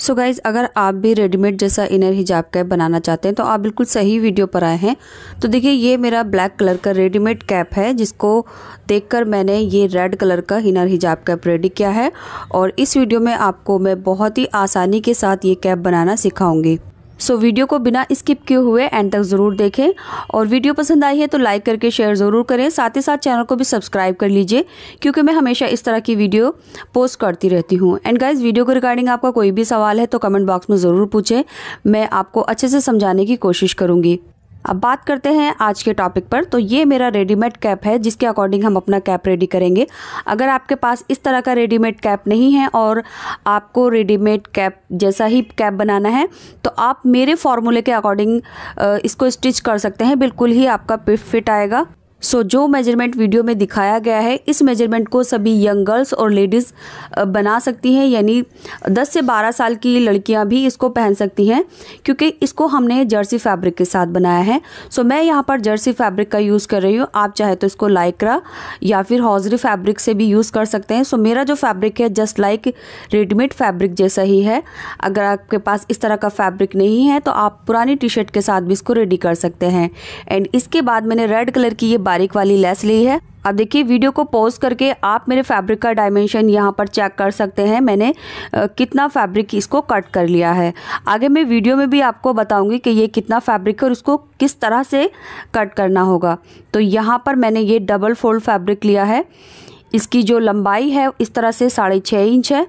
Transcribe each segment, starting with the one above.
सो so guys अगर आप भी रेडीमेड जैसा इनर हिजाब कैप बनाना चाहते हैं तो आप बिल्कुल सही वीडियो पर आए हैं तो देखिए ये मेरा ब्लैक कलर का रेडीमेड कैप है जिसको देखकर मैंने ये रेड कलर का इनर हिजाब कैप रेडी किया है और इस वीडियो में आपको मैं बहुत ही आसानी के साथ ये कैप बनाना सिखाऊंगी सो वीडियो को बिना स्किप किए हुए एंड तक ज़रूर देखें और वीडियो पसंद आई है तो लाइक करके शेयर ज़रूर करें साथ ही साथ चैनल को भी सब्सक्राइब कर लीजिए क्योंकि मैं हमेशा इस तरह की वीडियो पोस्ट करती रहती हूँ एंड गाइज वीडियो के रिगार्डिंग आपका कोई भी सवाल है तो कमेंट बॉक्स में ज़रूर पूछें मैं आपको अच्छे से समझाने की कोशिश करूँगी अब बात करते हैं आज के टॉपिक पर तो ये मेरा रेडीमेड कैप है जिसके अकॉर्डिंग हम अपना कैप रेडी करेंगे अगर आपके पास इस तरह का रेडीमेड कैप नहीं है और आपको रेडीमेड कैप जैसा ही कैप बनाना है तो आप मेरे फॉर्मूले के अकॉर्डिंग इसको स्टिच कर सकते हैं बिल्कुल ही आपका फिट आएगा सो जो मेजरमेंट वीडियो में दिखाया गया है इस मेजरमेंट को सभी यंग गर्ल्स और लेडीज़ बना सकती हैं यानी 10 से 12 साल की लड़कियां भी इसको पहन सकती हैं क्योंकि इसको हमने जर्सी फैब्रिक के साथ बनाया है सो मैं यहाँ पर जर्सी फैब्रिक का यूज़ कर रही हूँ आप चाहे तो इसको लाइक्रा या फिर हौजरी फैब्रिक से भी यूज़ कर सकते हैं सो मेरा जो फैब्रिक है जस्ट लाइक रेडीमेड फैब्रिक जैसा ही है अगर आपके पास इस तरह का फैब्रिक नहीं है तो आप पुरानी टी शर्ट के साथ भी इसको रेडी कर सकते हैं एंड इसके बाद मैंने रेड कलर की ये बारीक वाली लेस ली है अब देखिए वीडियो को पॉज करके आप मेरे फैब्रिक का डायमेंशन यहाँ पर चेक कर सकते हैं मैंने कितना फैब्रिक इसको कट कर लिया है आगे मैं वीडियो में भी आपको बताऊंगी कि ये कितना फैब्रिक है और इसको किस तरह से कट करना होगा तो यहाँ पर मैंने ये डबल फोल्ड फैब्रिक लिया है इसकी जो लंबाई है इस तरह से साढ़े छः इंच है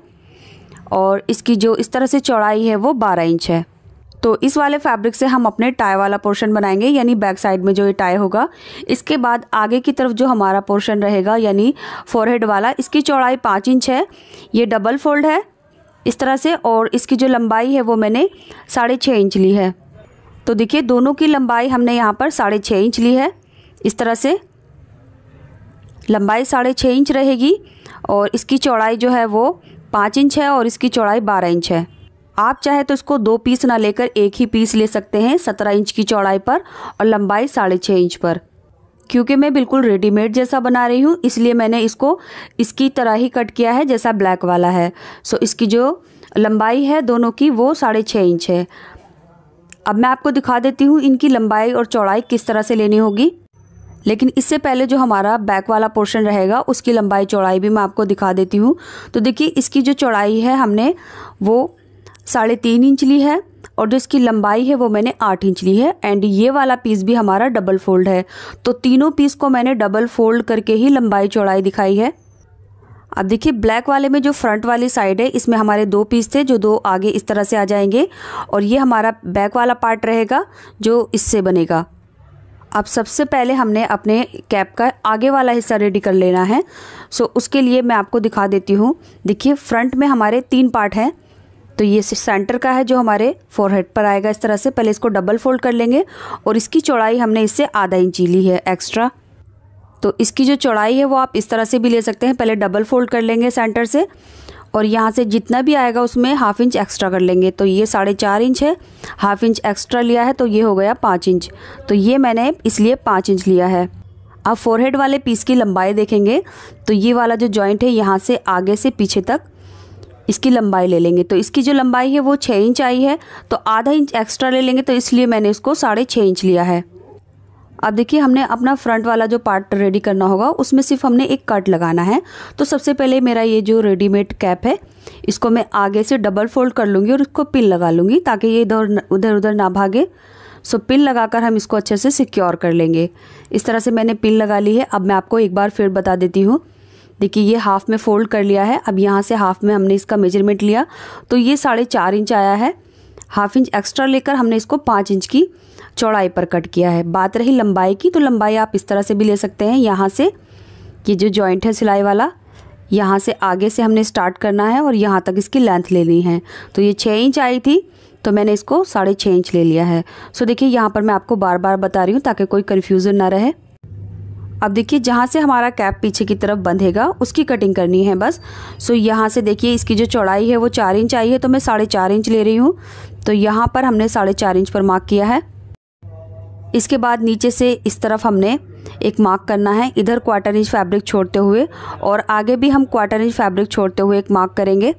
और इसकी जो इस तरह से चौड़ाई है वो बारह इंच है तो इस वाले फैब्रिक से हम अपने टाई वाला पोर्शन बनाएंगे यानी बैक साइड में जो ये टाई होगा इसके बाद आगे की तरफ जो हमारा पोर्शन रहेगा यानी फोरहेड वाला इसकी चौड़ाई पाँच इंच है ये डबल फोल्ड है इस तरह से और इसकी जो लंबाई है वो मैंने साढ़े छः इंच ली है तो देखिए दोनों की लंबाई हमने यहाँ पर साढ़े छः इंच ली है इस तरह से लंबाई साढ़े छः इंच रहेगी और इसकी चौड़ाई जो है वो पाँच इंच है और इसकी चौड़ाई बारह इंच है आप चाहे तो इसको दो पीस ना लेकर एक ही पीस ले सकते हैं सत्रह इंच की चौड़ाई पर और लंबाई साढ़े छः इंच पर क्योंकि मैं बिल्कुल रेडीमेड जैसा बना रही हूँ इसलिए मैंने इसको इसकी तरह ही कट किया है जैसा ब्लैक वाला है सो इसकी जो लंबाई है दोनों की वो साढ़े छः इंच है अब मैं आपको दिखा देती हूँ इनकी लंबाई और चौड़ाई किस तरह से लेनी होगी लेकिन इससे पहले जो हमारा बैक वाला पोर्शन रहेगा उसकी लंबाई चौड़ाई भी मैं आपको दिखा देती हूँ तो देखिए इसकी जो चौड़ाई है हमने वो साढ़े तीन इंच ली है और जो इसकी लंबाई है वो मैंने आठ इंच ली है एंड ये वाला पीस भी हमारा डबल फोल्ड है तो तीनों पीस को मैंने डबल फोल्ड करके ही लंबाई चौड़ाई दिखाई है अब देखिए ब्लैक वाले में जो फ्रंट वाली साइड है इसमें हमारे दो पीस थे जो दो आगे इस तरह से आ जाएंगे और ये हमारा बैक वाला पार्ट रहेगा जो इससे बनेगा अब सबसे पहले हमने अपने कैप का आगे वाला हिस्सा रेडी कर लेना है सो उसके लिए मैं आपको दिखा देती हूँ देखिए फ्रंट में हमारे तीन पार्ट हैं तो ये सेंटर का है जो हमारे फोरहेड पर आएगा इस तरह से पहले इसको डबल फोल्ड कर लेंगे और इसकी चौड़ाई हमने इससे आधा इंची ली है एक्स्ट्रा तो इसकी जो चौड़ाई है वो आप इस तरह से भी ले सकते हैं पहले डबल फोल्ड कर लेंगे सेंटर से और यहाँ से जितना भी आएगा उसमें हाफ इंच एक्स्ट्रा कर लेंगे तो ये साढ़े चार इंच है हाफ इंच एक्स्ट्रा लिया है तो ये हो गया पाँच इंच तो ये मैंने इसलिए पाँच इंच लिया है आप फोरहेड वाले पीस की लंबाई देखेंगे तो ये वाला जो जॉइंट है यहाँ से आगे से पीछे तक इसकी लंबाई ले लेंगे तो इसकी जो लंबाई है वो छः इंच आई है तो आधा इंच एक्स्ट्रा ले लेंगे तो इसलिए मैंने इसको साढ़े छः इंच लिया है अब देखिए हमने अपना फ्रंट वाला जो पार्ट रेडी करना होगा उसमें सिर्फ हमने एक कट लगाना है तो सबसे पहले मेरा ये जो रेडीमेड कैप है इसको मैं आगे से डबल फोल्ड कर लूँगी और इसको पिन लगा लूँगी ताकि ये इधर उधर उधर ना भागे सो पिन लगाकर हम इसको अच्छे से सिक्योर कर लेंगे इस तरह से मैंने पिन लगा ली है अब मैं आपको एक बार फिर बता देती हूँ देखिए ये हाफ़ में फ़ोल्ड कर लिया है अब यहाँ से हाफ़ में हमने इसका मेजरमेंट लिया तो ये साढ़े चार इंच आया है हाफ इंच एक्स्ट्रा लेकर हमने इसको पाँच इंच की चौड़ाई पर कट किया है बात रही लंबाई की तो लंबाई आप इस तरह से भी ले सकते हैं यहाँ से ये जो जॉइंट है सिलाई वाला यहाँ से आगे से हमने स्टार्ट करना है और यहाँ तक इसकी लेंथ लेनी है तो ये छः इंच आई थी तो मैंने इसको साढ़े छः इंच ले लिया है सो देखिए यहाँ पर मैं आपको बार बार बता रही हूँ ताकि कोई कन्फ्यूज़न ना रहे अब देखिए जहाँ से हमारा कैप पीछे की तरफ बंधेगा उसकी कटिंग करनी है बस सो यहाँ से देखिए इसकी जो चौड़ाई है वो चार इंच आई है तो मैं साढ़े चार इंच ले रही हूँ तो यहाँ पर हमने साढ़े चार इंच पर मार्क किया है इसके बाद नीचे से इस तरफ हमने एक मार्क करना है इधर क्वार्टर इंच फैब्रिक छोड़ते हुए और आगे भी हम क्वार्टर इंच फैब्रिक छोड़ते हुए एक मार्क करेंगे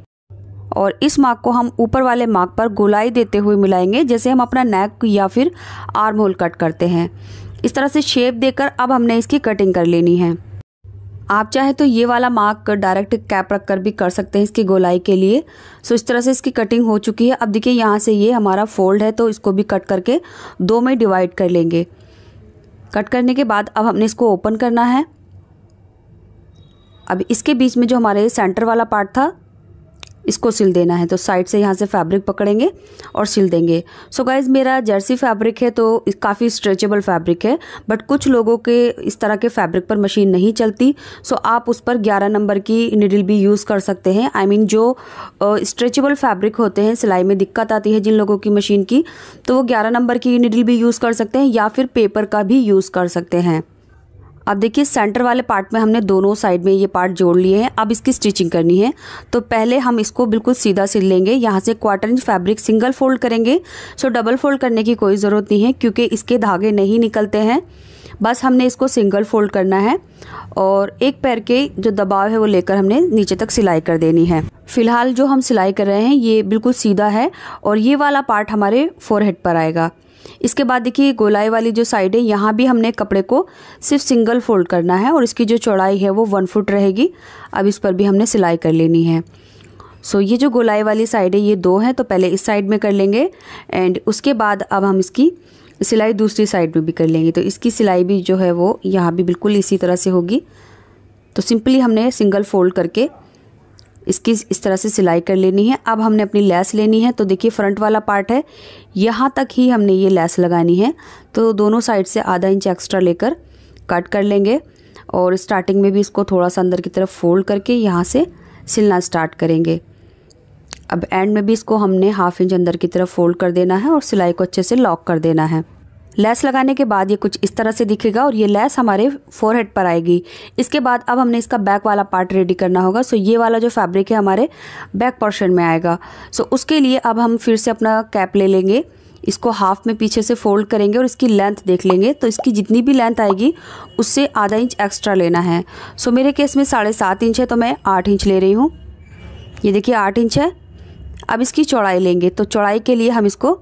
और इस मार्क को हम ऊपर वाले मार्क पर गोलाई देते हुए मिलाएंगे जैसे हम अपना नेक या फिर आर्म होल कट करते हैं इस तरह से शेप देकर अब हमने इसकी कटिंग कर लेनी है आप चाहे तो ये वाला मार्क डायरेक्ट कैप रख कर भी कर सकते हैं इसकी गोलाई के लिए सो इस तरह से इसकी कटिंग हो चुकी है अब देखिए यहाँ से ये हमारा फोल्ड है तो इसको भी कट करके दो में डिवाइड कर लेंगे कट करने के बाद अब हमने इसको ओपन करना है अब इसके बीच में जो हमारे सेंटर वाला पार्ट था इसको सिल देना है तो साइड से यहाँ से फैब्रिक पकड़ेंगे और सिल देंगे सो so गाइज़ मेरा जर्सी फैब्रिक है तो काफ़ी स्ट्रेचेबल फैब्रिक है बट कुछ लोगों के इस तरह के फैब्रिक पर मशीन नहीं चलती सो so आप उस पर 11 नंबर की निडिल भी यूज़ कर सकते हैं आई I मीन mean, जो स्ट्रेचेबल फैब्रिक होते हैं सिलाई में दिक्कत आती है जिन लोगों की मशीन की तो वो ग्यारह नंबर की निडिल भी यूज़ कर सकते हैं या फिर पेपर का भी यूज़ कर सकते हैं अब देखिए सेंटर वाले पार्ट में हमने दोनों साइड में ये पार्ट जोड़ लिए हैं अब इसकी स्टिचिंग करनी है तो पहले हम इसको बिल्कुल सीधा सिल लेंगे यहाँ से quarter inch fabric single fold करेंगे सो डबल फोल्ड करने की कोई ज़रूरत नहीं है क्योंकि इसके धागे नहीं निकलते हैं बस हमने इसको सिंगल फोल्ड करना है और एक पैर के जो दबाव है वो लेकर हमने नीचे तक सिलाई कर देनी है फ़िलहाल जो हम सिलाई कर रहे हैं ये बिल्कुल सीधा है और ये वाला पार्ट हमारे हेड पर आएगा इसके बाद देखिए गोलाई वाली जो साइड है यहाँ भी हमने कपड़े को सिर्फ सिंगल फोल्ड करना है और इसकी जो चौड़ाई है वो वन फुट रहेगी अब इस पर भी हमने सिलाई कर लेनी है सो ये जो गोलाई वाली साइड है ये दो है तो पहले इस साइड में कर लेंगे एंड उसके बाद अब हम इसकी सिलाई दूसरी साइड में भी कर लेंगे तो इसकी सिलाई भी जो है वो यहाँ भी बिल्कुल इसी तरह से होगी तो सिंपली हमने सिंगल फोल्ड करके इसकी इस तरह से सिलाई कर लेनी है अब हमने अपनी लैस लेनी है तो देखिए फ्रंट वाला पार्ट है यहाँ तक ही हमने ये लैस लगानी है तो दोनों साइड से आधा इंच एक्स्ट्रा लेकर कट कर लेंगे और स्टार्टिंग में भी इसको थोड़ा सा अंदर की तरफ फोल्ड करके यहाँ से सिलना स्टार्ट करेंगे अब एंड में भी इसको हमने हाफ इंच अंदर की तरफ फोल्ड कर देना है और सिलाई को अच्छे से लॉक कर देना है लेस लगाने के बाद ये कुछ इस तरह से दिखेगा और ये लेस हमारे फोरहेड पर आएगी इसके बाद अब हमने इसका बैक वाला पार्ट रेडी करना होगा सो ये वाला जो फैब्रिक है हमारे बैक पोर्शन में आएगा सो उसके लिए अब हम फिर से अपना कैप ले लेंगे इसको हाफ में पीछे से फोल्ड करेंगे और इसकी लेंथ देख लेंगे तो इसकी जितनी भी लेंथ आएगी उससे आधा इंच एक्स्ट्रा लेना है सो मेरे केस में साढ़े सात इंच है तो मैं आठ इंच ले रही हूँ ये देखिए आठ इंच है अब इसकी चौड़ाई लेंगे तो चौड़ाई के लिए हम इसको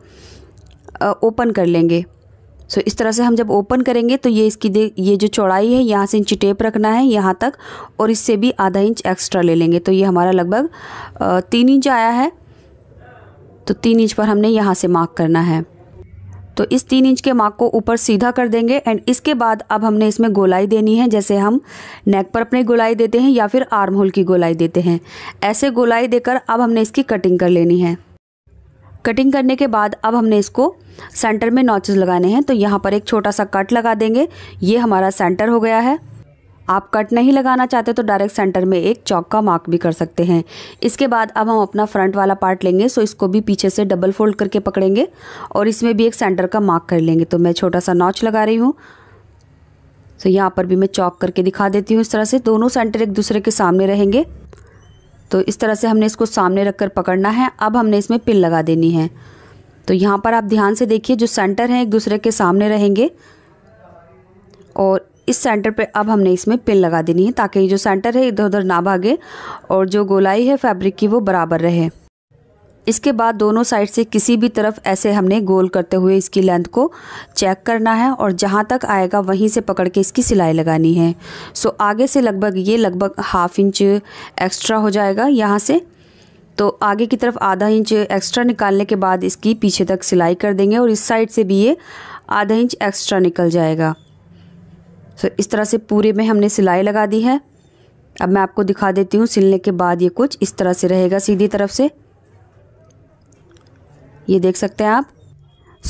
ओपन कर लेंगे सो इस तरह से हम जब ओपन करेंगे तो ये इसकी दे ये जो चौड़ाई है यहाँ से इंची टेप रखना है यहाँ तक और इससे भी आधा इंच एक्स्ट्रा ले लेंगे तो ये हमारा लगभग तीन इंच आया है तो तीन इंच पर हमने यहाँ से मार्क करना है तो इस तीन इंच के मार्क को ऊपर सीधा कर देंगे एंड इसके बाद अब हमने इसमें गोलाई देनी है जैसे हम नेक पर अपने गोलाई देते हैं या फिर आर्म होल की गोलाई देते हैं ऐसे गोलाई देकर अब हमने इसकी कटिंग कर लेनी है कटिंग करने के बाद अब हमने इसको सेंटर में नॉचेस लगाने हैं तो यहाँ पर एक छोटा सा कट लगा देंगे ये हमारा सेंटर हो गया है आप कट नहीं लगाना चाहते तो डायरेक्ट सेंटर में एक चौक का मार्क भी कर सकते हैं इसके बाद अब हम अपना फ्रंट वाला पार्ट लेंगे सो इसको भी पीछे से डबल फोल्ड करके पकड़ेंगे और इसमें भी एक सेंटर का मार्क कर लेंगे तो मैं छोटा सा नॉच लगा रही हूँ सो यहाँ पर भी मैं चौक करके दिखा देती हूँ इस तरह से दोनों सेंटर एक दूसरे के सामने रहेंगे तो इस तरह से हमने इसको सामने रख कर पकड़ना है अब हमने इसमें पिन लगा देनी है तो यहाँ पर आप ध्यान से देखिए जो सेंटर हैं एक दूसरे के सामने रहेंगे और इस सेंटर पे अब हमने इसमें पिन लगा देनी है ताकि जो सेंटर है इधर उधर ना भागे और जो गोलाई है फैब्रिक की वो बराबर रहे इसके बाद दोनों साइड से किसी भी तरफ ऐसे हमने गोल करते हुए इसकी लेंथ को चेक करना है और जहाँ तक आएगा वहीं से पकड़ के इसकी सिलाई लगानी है सो आगे से लगभग ये लगभग हाफ इंच एक्स्ट्रा हो जाएगा यहाँ से तो आगे की तरफ आधा इंच एक्स्ट्रा निकालने के बाद इसकी पीछे तक सिलाई कर देंगे और इस साइड से भी ये आधा इंच एक्स्ट्रा निकल जाएगा सो इस तरह से पूरे में हमने सिलाई लगा दी है अब मैं आपको दिखा देती हूँ सिलने के बाद ये कुछ इस तरह से रहेगा सीधी तरफ से ये देख सकते हैं आप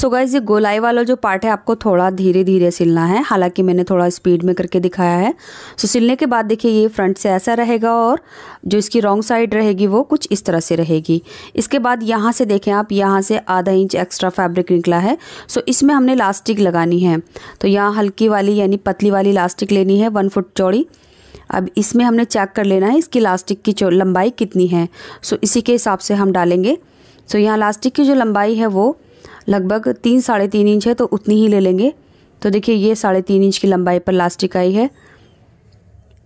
सो गाइज ये गोलाई वाला जो पार्ट है आपको थोड़ा धीरे धीरे सिलना है हालांकि मैंने थोड़ा स्पीड में करके दिखाया है सो सिलने के बाद देखिए ये फ्रंट से ऐसा रहेगा और जो इसकी रॉन्ग साइड रहेगी वो कुछ इस तरह से रहेगी इसके बाद यहाँ से देखें आप यहाँ से आधा इंच एक्स्ट्रा फैब्रिक निकला है सो इसमें हमने लास्टिक लगानी है तो यहाँ हल्की वाली यानी पतली वाली लास्टिक लेनी है वन फुट चौड़ी अब इसमें हमने चेक कर लेना है इसकी लास्टिक की लंबाई कितनी है सो इसी के हिसाब से हम डालेंगे सो यहाँ लास्टिक की जो लंबाई है वो लगभग तीन साढ़े तीन इंच है तो उतनी ही ले लेंगे तो देखिए ये साढ़े तीन इंच की लंबाई पर लास्टिक आई है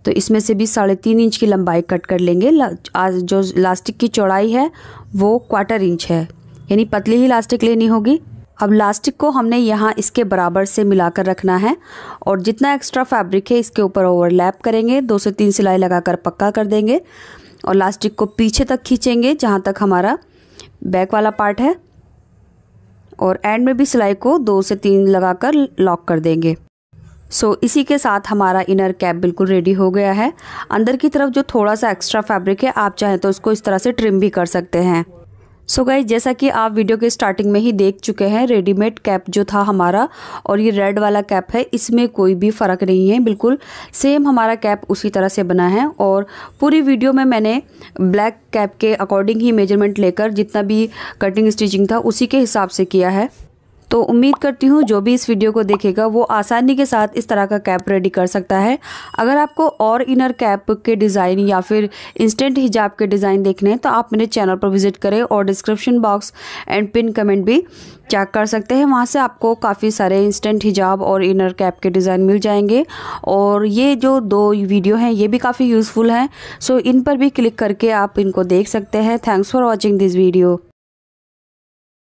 तो इसमें से भी साढ़े तीन इंच की लंबाई कट कर लेंगे आज जो लास्टिक की चौड़ाई है वो क्वार्टर इंच है यानी पतली ही लास्टिक लेनी होगी अब लास्टिक को हमने यहाँ इसके बराबर से मिलाकर रखना है और जितना एक्स्ट्रा फैब्रिक है इसके ऊपर ओवरलैप करेंगे दो से तीन सिलाई लगाकर पक्का कर देंगे और लास्टिक को पीछे तक खींचेंगे जहाँ तक हमारा बैक वाला पार्ट है और एंड में भी सिलाई को दो से तीन लगाकर लॉक कर देंगे सो so, इसी के साथ हमारा इनर कैप बिल्कुल रेडी हो गया है अंदर की तरफ जो थोड़ा सा एक्स्ट्रा फैब्रिक है आप चाहें तो उसको इस तरह से ट्रिम भी कर सकते हैं सो so गाइज जैसा कि आप वीडियो के स्टार्टिंग में ही देख चुके हैं रेडीमेड कैप जो था हमारा और ये रेड वाला कैप है इसमें कोई भी फ़र्क नहीं है बिल्कुल सेम हमारा कैप उसी तरह से बना है और पूरी वीडियो में मैंने ब्लैक कैप के अकॉर्डिंग ही मेजरमेंट लेकर जितना भी कटिंग स्टिचिंग था उसी के हिसाब से किया है तो उम्मीद करती हूँ जो भी इस वीडियो को देखेगा वो आसानी के साथ इस तरह का कैप रेडी कर सकता है अगर आपको और इनर कैप के डिज़ाइन या फिर इंस्टेंट हिजाब के डिज़ाइन देखने हैं तो आप मेरे चैनल पर विजिट करें और description box and pin comment भी चेक कर सकते हैं वहाँ से आपको काफ़ी सारे इंस्टेंट हिजाब और इनर कैप के डिज़ाइन मिल जाएंगे और ये जो दो वीडियो हैं ये भी काफ़ी यूज़फुल हैं सो इन पर भी क्लिक करके आप इनको देख सकते हैं thanks for watching this video